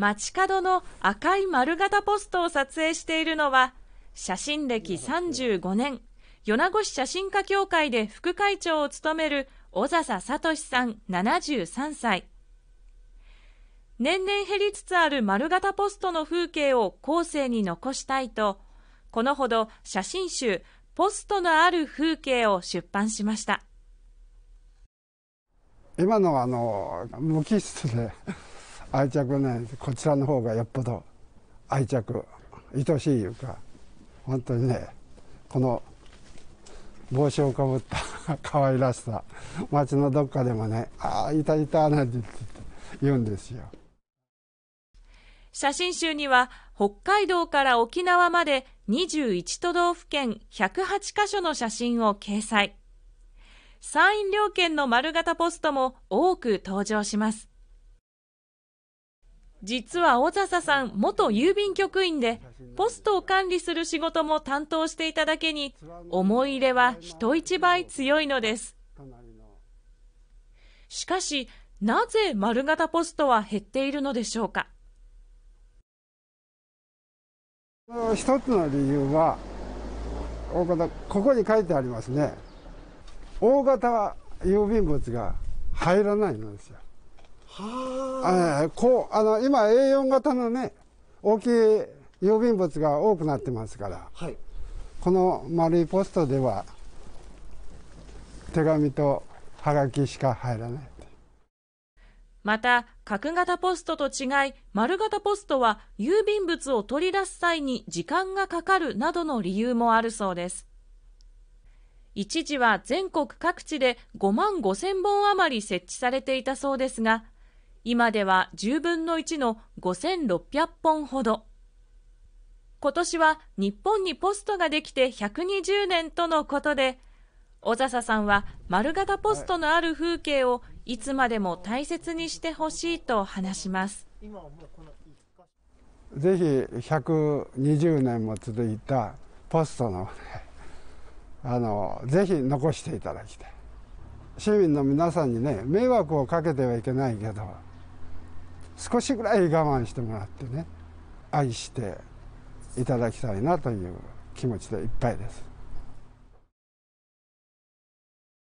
街角の赤い丸型ポストを撮影しているのは、写真歴35年、米子市写真家協会で副会長を務める小笹聡さん73歳。年々減りつつある丸型ポストの風景を後世に残したいと、このほど写真集ポストのある風景を出版しました。今のあの無機質で愛着ねこちらの方がよっぽど愛着愛しいいうか本当にねこの帽子をかぶった 可愛らしさ街のどっかでもね「ああいたいた」なんて言うんですよ写真集には北海道から沖縄まで21都道府県108カ所の写真を掲載山陰両県の丸型ポストも多く登場します実は小笹さん、元郵便局員で、ポストを管理する仕事も担当していただけに、思い入れは人一倍強いのです。しかし、なぜ丸型ポストは減っているのでしょうか。一つの理由は、ここに書いてありますね。大型郵便物が入らないのですよ。あこうあの今 A4 型のね大きい郵便物が多くなってますから、はい、この丸いポストでは手紙とはがきしか入らないまた角型ポストと違い丸型ポストは郵便物を取り出す際に時間がかかるなどの理由もあるそうです一時は全国各地で5万5千本余り設置されていたそうですが今では10分の1の5600本ほど。今年は日本にポストができて120年とのことで、小笹さんは丸型ポストのある風景をいつまでも大切にしてほしいと話します。ぜひ120年も続いたポストの、ね、あのぜひ残していただきたい。市民の皆さんにね迷惑をかけてはいけないけど少しぐらい我慢してもらってね愛していただきたいなという気持ちでいっぱいです。